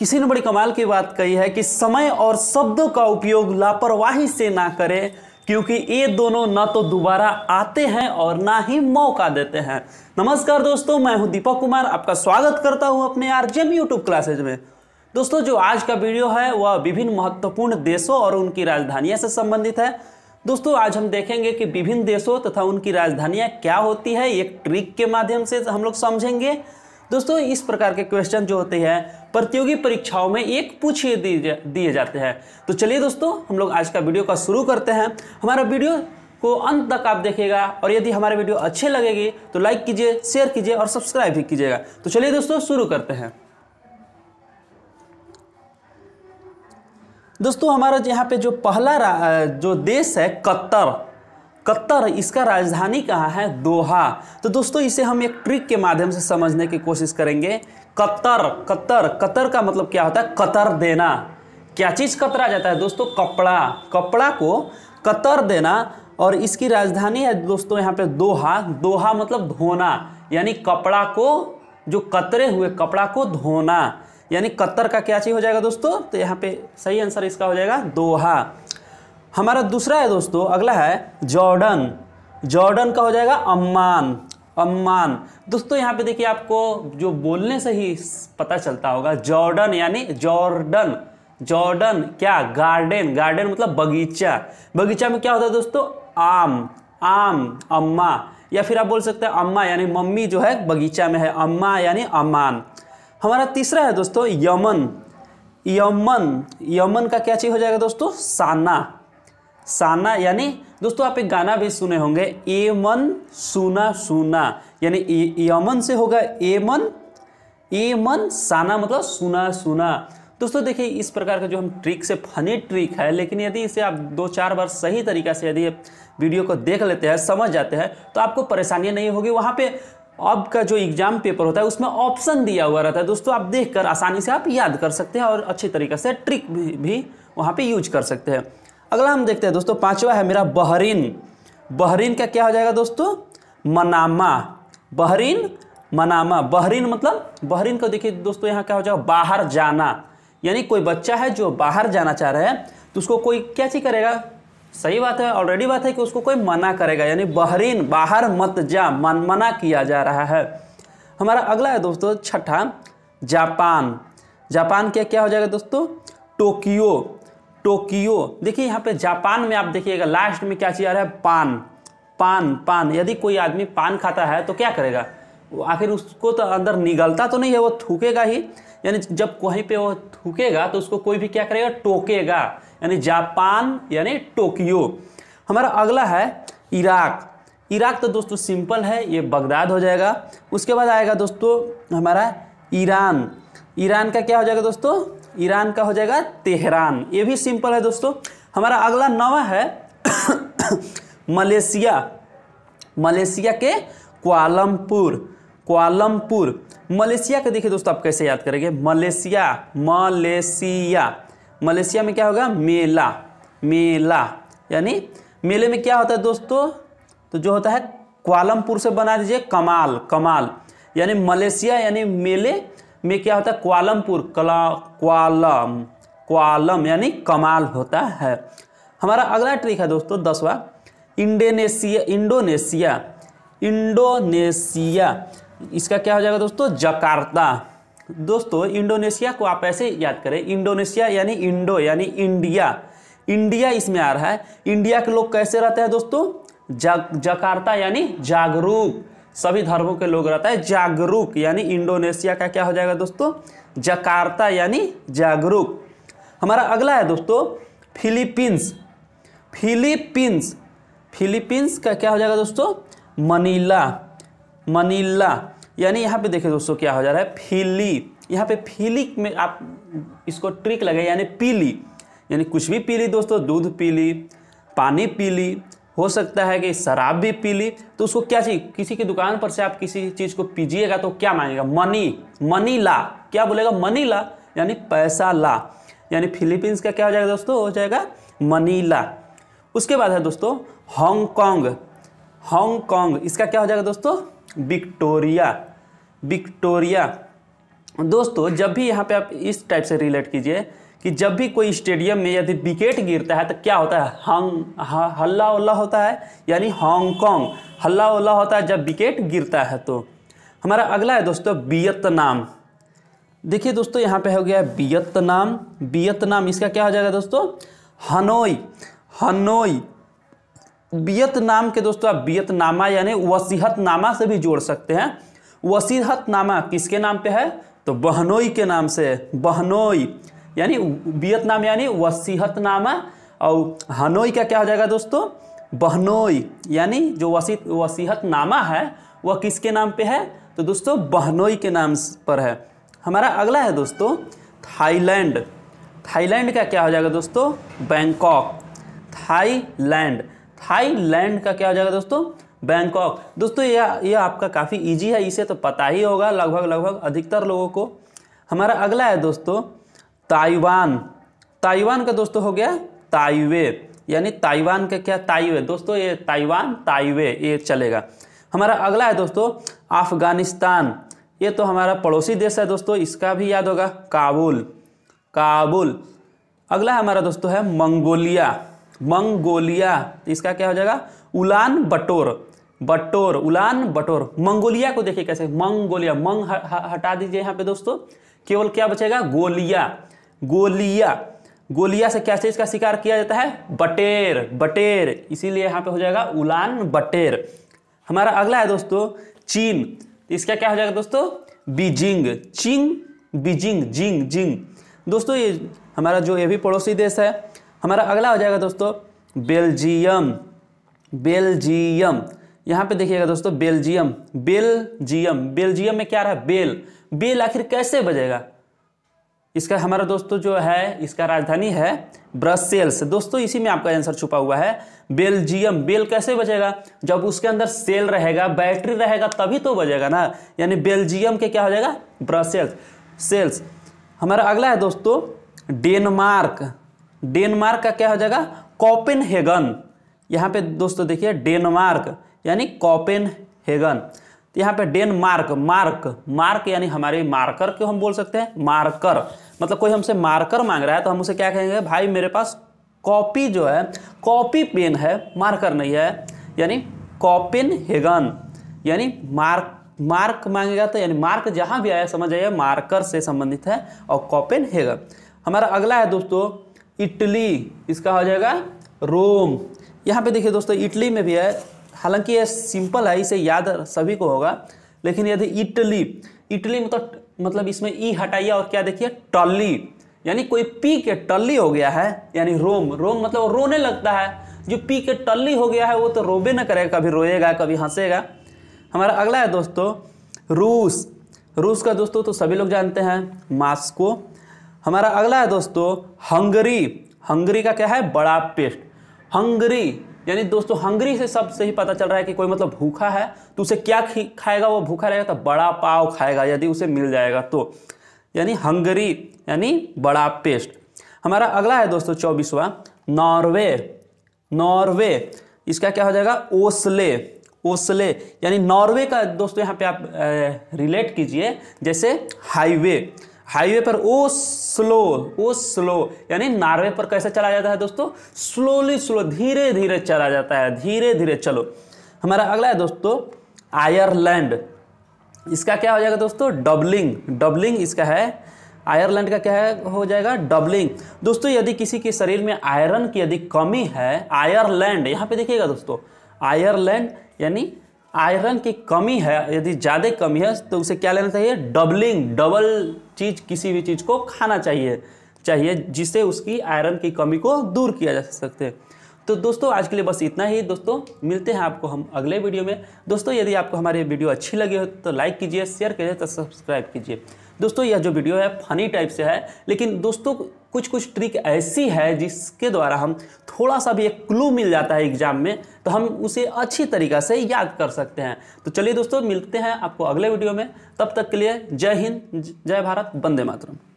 किसी ने बड़ी कमाल की बात कही है कि समय और शब्दों का उपयोग लापरवाही से ना करें क्योंकि ये दोनों ना तो दोबारा आते हैं और ना ही मौका देते हैं नमस्कार दोस्तों मैं हूं दीपक कुमार आपका स्वागत करता हूं अपने आरजेम यूट्यूब क्लासेज में दोस्तों जो आज का वीडियो है वह विभिन्न महत्वपूर्ण देशों और उनकी राजधानियाँ से संबंधित है दोस्तों आज हम देखेंगे कि विभिन्न देशों तथा उनकी राजधानियाँ क्या होती है एक ट्रिक के माध्यम से हम लोग समझेंगे दोस्तों इस प्रकार के क्वेश्चन जो होते हैं प्रतियोगी परीक्षाओं में एक पूछिए दिए जाते हैं तो चलिए दोस्तों हम लोग आज का वीडियो का शुरू करते हैं हमारा वीडियो को अंत तक आप देखेगा और यदि हमारे वीडियो अच्छे लगेगी तो लाइक कीजिए शेयर कीजिए और सब्सक्राइब भी कीजिएगा तो चलिए दोस्तों शुरू करते हैं दोस्तों हमारा यहाँ पे जो पहला जो देश है कत्तर कत्तर इसका राजधानी कहाँ है दोहा तो दोस्तों इसे हम एक ट्रिक के माध्यम से समझने की कोशिश करेंगे कत्तर कत्तर कतर का मतलब क्या होता है कतर देना क्या चीज़ कतरा जाता है दोस्तों कपड़ा कपड़ा को कतर देना और इसकी राजधानी है दोस्तों यहाँ पे दोहा दोहा मतलब धोना यानी कपड़ा को जो कतरे हुए कपड़ा को धोना यानी कतर का क्या चीज़ हो जाएगा दोस्तों तो यहाँ पे सही आंसर इसका हो जाएगा दोहा हमारा दूसरा है दोस्तों अगला है जॉर्डन जॉर्डन का हो जाएगा अम्मान अम्मान दोस्तों यहाँ पे देखिए आपको जो बोलने से ही पता चलता होगा जॉर्डन यानी जॉर्डन जॉर्डन क्या गार्डन गार्डन मतलब बगीचा बगीचा में क्या होता है दोस्तों आम आम अम्मा या फिर आप बोल सकते हैं अम्मा यानी मम्मी जो है बगीचा में है अम्मा यानी अमान हमारा तीसरा है दोस्तों यमन यमन यमन का क्या चीज़ हो जाएगा दोस्तों साना साना यानी दोस्तों आप एक गाना भी सुने होंगे ए मन सुना सुना यानी यमन से होगा ए मन ए मन साना मतलब सुना सुना दोस्तों देखिए इस प्रकार का जो हम ट्रिक से फनी ट्रिक है लेकिन यदि इसे आप दो चार बार सही तरीका से यदि वीडियो को देख लेते हैं समझ जाते हैं तो आपको परेशानियाँ नहीं होगी वहाँ पे अब का जो एग्जाम पेपर होता है उसमें ऑप्शन दिया हुआ रहता है दोस्तों आप देखकर आसानी से आप याद कर सकते हैं और अच्छे तरीके से ट्रिक भी, भी वहाँ पे यूज कर सकते हैं अगला हम देखते हैं दोस्तों पांचवा है मेरा बहरीन बहरीन का क्या हो जाएगा दोस्तों मनामा बहरीन मनामा बहरीन मतलब बहरीन को देखिए दोस्तों यहाँ क्या हो जाएगा बाहर जाना यानी कोई बच्चा है जो बाहर जाना चाह रहा है तो उसको कोई क्या चीज़ करेगा सही बात है ऑलरेडी बात है कि उसको कोई मना करेगा यानी बहरीन बाहर मत जा मन मना किया जा रहा है हमारा अगला है दोस्तों छठा जापान जापान क्या क्या हो जाएगा दोस्तों टोक्यो टोकियो देखिए यहाँ पे जापान में आप देखिएगा लास्ट में क्या चीज़ आ रहा है पान पान पान यदि कोई आदमी पान खाता है तो क्या करेगा आखिर उसको तो अंदर निगलता तो नहीं है वो थूकेगा ही यानी जब कहीं पे वो थूकेगा तो उसको कोई भी क्या करेगा टोकेगा यानी जापान यानी टोकियो हमारा अगला है इराक इराक तो दोस्तों सिंपल है ये बगदाद हो जाएगा उसके बाद आएगा दोस्तों हमारा ईरान ईरान का क्या हो जाएगा दोस्तों ईरान का हो जाएगा तेहरान ये भी सिंपल है दोस्तों हमारा अगला नवा है मलेशिया मलेशिया के क्वालमपुर क्वालमपुर मलेशिया का देखिए दोस्तों आप कैसे याद करेंगे मलेशिया मलेशिया मलेशिया में क्या होगा मेला मेला यानी मेले में क्या होता है दोस्तों तो जो होता है क्वालमपुर से बना दीजिए कमाल कमाल यानी मलेशिया यानी मेले में क्या होता है क्वालमपुर कला क्वालम क्वालम यानी कमाल होता है हमारा अगला ट्रिक है दोस्तों दसवा इंडोनेशिया इंडोनेशिया इंडोनेशिया इसका क्या हो जाएगा दोस्तों जकार्ता दोस्तों इंडोनेशिया को आप ऐसे याद करें इंडोनेशिया यानी इंडो यानी इंडिया इंडिया इसमें आ रहा है इंडिया के लोग कैसे रहते हैं दोस्तों जकार्ता यानी जागरूक सभी धर्मों के लोग रहता है जागरूक यानी इंडोनेशिया का क्या हो जाएगा दोस्तों जकार्ता यानी जागरूक हमारा अगला है दोस्तों फिलीपींस फिलीपींस फिलीपींस का क्या हो जाएगा दोस्तों मनीला मनीला यानी यहाँ पे देखिए दोस्तों क्या हो जा रहा है फिली यहाँ पे फिली में आप इसको ट्रिक लगे यानी पीली यानी कुछ भी पीली दोस्तों दूध पीली पानी पीली हो सकता है कि शराब भी पी ली तो उसको क्या चाहिए किसी की दुकान पर से आप किसी चीज़ को पीजिएगा तो क्या मांगेगा मनी मनी ला क्या बोलेगा मनी ला यानी पैसा ला यानी फिलीपींस का क्या हो जाएगा दोस्तों हो जाएगा मनीला उसके बाद है दोस्तों हांगकांग हांगकांग इसका क्या हो जाएगा दोस्तों विक्टोरिया विक्टोरिया दोस्तों जब भी यहाँ पे आप इस टाइप से रिलेट कीजिए कि जब भी कोई स्टेडियम में यदि विकेट गिरता है तो क्या होता है हंग हल्ला उल्ला होता है यानी हांगकॉन्ग हल्ला उल्ला होता है जब विकेट गिरता है तो हमारा अगला है दोस्तों वियतनाम देखिए दोस्तों यहाँ पे हो गया वियतनाम वियतनाम इसका क्या हो जाएगा दोस्तों हनोई हनोई वियतनाम के दोस्तों आप वियतनामा यानी वसीहतनामा से भी जोड़ सकते हैं वसीहतनामा किसके नाम पे है तो बहनोई के नाम से बहनोई यानी वियतनाम यानी वसीहतनामा और हनोई का क्या हो जाएगा दोस्तों बहनोई यानी जो वसी वसीहतनामा है वह किसके नाम पे है तो दोस्तों बहनोई के नाम पर है हमारा अगला है दोस्तों थाईलैंड थाईलैंड का क्या हो जाएगा दोस्तों बैंकॉक थाईलैंड थाईलैंड का क्या हो जाएगा दोस्तों बैंकॉक दोस्तों यह यह आपका काफ़ी इजी है इसे तो पता ही होगा लगभग लगभग अधिकतर लोगों को हमारा अगला है दोस्तों ताइवान ताइवान का दोस्तों हो गया ताइवे यानी ताइवान का क्या ताइवे दोस्तों ये ताइवान ताइवे ये चलेगा हमारा अगला है दोस्तों अफगानिस्तान ये तो हमारा पड़ोसी देश है दोस्तों इसका भी याद होगा काबुल काबुल अगला हमारा दोस्तों है मंगोलिया मंगोलिया इसका क्या हो जाएगा उलान बटोर बटोर उलान बटोर मंगोलिया को देखिए कैसे मंगोलिया मंग हटा दीजिए यहाँ पे दोस्तों केवल क्या बचेगा गोलिया गोलिया गोलिया से क्या चीज का शिकार किया जाता है बटेर बटेर इसीलिए यहाँ पे हो जाएगा उलान बटेर हमारा अगला है दोस्तों चीन इसका क्या हो जाएगा दोस्तों बीजिंग चिंग बीजिंग जिंग जिंग दोस्तों ये हमारा जो ये भी पड़ोसी देश है हमारा अगला हो जाएगा दोस्तों बेल्जियम बेल्जियम यहाँ पे देखिएगा दोस्तों बेल्जियम बेल्जियम बेल्जियम में क्या रहा बेल बेल आखिर कैसे बजेगा इसका हमारा दोस्तों जो है इसका राजधानी है ब्रसेल्स दोस्तों इसी में आपका आंसर छुपा हुआ है बेल्जियम बेल कैसे बजेगा जब उसके अंदर सेल रहेगा बैटरी रहेगा तभी तो बजेगा ना यानी बेल्जियम के क्या हो जाएगा ब्रसेल्स सेल्स हमारा अगला है दोस्तों डेनमार्क डेनमार्क का क्या हो जाएगा हेगन यहाँ पे दोस्तों देखिए डेनमार्क यानी हेगन तो यहाँ पे मार्क मार्क मार्क यानी हमारे मार्कर क्यों हम बोल सकते हैं मार्कर मतलब कोई हमसे मार्कर मांग रहा है तो हम उसे क्या कहेंगे भाई मेरे पास कॉपी जो है कॉपी पेन है मार्कर नहीं है यानी कॉपिन हेगन यानी मार्क मार्क मांगेगा तो यानी मार्क जहाँ भी आया समझ आइए मार्कर से संबंधित है और कॉपिन हेगन हमारा अगला है दोस्तों इटली इसका हो जाएगा रोम यहाँ पे देखिए दोस्तों इटली में भी है हालांकि ये सिंपल है इसे याद सभी को होगा लेकिन यदि इटली इटली मतलब मतलब इसमें ई हटाइए और क्या देखिए टल्ली यानी कोई पी के टल्ली हो गया है यानी रोम रोम मतलब रोने लगता है जो पी के टल्ली हो गया है वो तो रोबे ना करेगा कभी रोएगा कभी हंसेगा हमारा अगला है दोस्तों रूस रूस का दोस्तों तो सभी लोग जानते हैं मास्को हमारा अगला है दोस्तों हंगरी हंगरी का क्या है बड़ा पेस्ट हंगरी यानी दोस्तों हंगरी से सबसे से ही पता चल रहा है कि कोई मतलब भूखा है तो उसे क्या खाएगा वो भूखा रहेगा तो बड़ा पाव खाएगा यदि उसे मिल जाएगा तो यानी हंगरी यानी बड़ा पेस्ट हमारा अगला है दोस्तों चौबीसवा नॉर्वे नॉर्वे इसका क्या हो जाएगा ओसले ओसले यानी नॉर्वे का दोस्तों यहाँ पे आप रिलेट कीजिए जैसे हाईवे हाईवे पर ओ स्लो ओ स्लो यानी नार्वे पर कैसे चला जाता है दोस्तों स्लोली स्लो धीरे धीरे चला जाता है धीरे धीरे चलो हमारा अगला है दोस्तों आयरलैंड इसका क्या हो जाएगा दोस्तों डबलिंग डबलिंग इसका है आयरलैंड का क्या है हो जाएगा डबलिंग दोस्तों यदि किसी के शरीर में आयरन की यदि कमी है आयरलैंड यहाँ पे देखिएगा दोस्तों आयरलैंड यानी आयरन की कमी है यदि ज़्यादा कमी है तो उसे क्या लेना चाहिए डबलिंग डबल चीज़ किसी भी चीज़ को खाना चाहिए चाहिए जिससे उसकी आयरन की कमी को दूर किया जा सकते हैं तो दोस्तों आज के लिए बस इतना ही दोस्तों मिलते हैं आपको हम अगले वीडियो में दोस्तों यदि आपको हमारी वीडियो अच्छी लगी हो तो लाइक कीजिए शेयर कीजिए तो सब्सक्राइब कीजिए दोस्तों यह जो वीडियो है फनी टाइप से है लेकिन दोस्तों कुछ कुछ ट्रिक ऐसी है जिसके द्वारा हम थोड़ा सा भी एक क्लू मिल जाता है एग्जाम में तो हम उसे अच्छी तरीक़ा से याद कर सकते हैं तो चलिए दोस्तों मिलते हैं आपको अगले वीडियो में तब तक के लिए जय हिंद जय भारत वंदे मातरम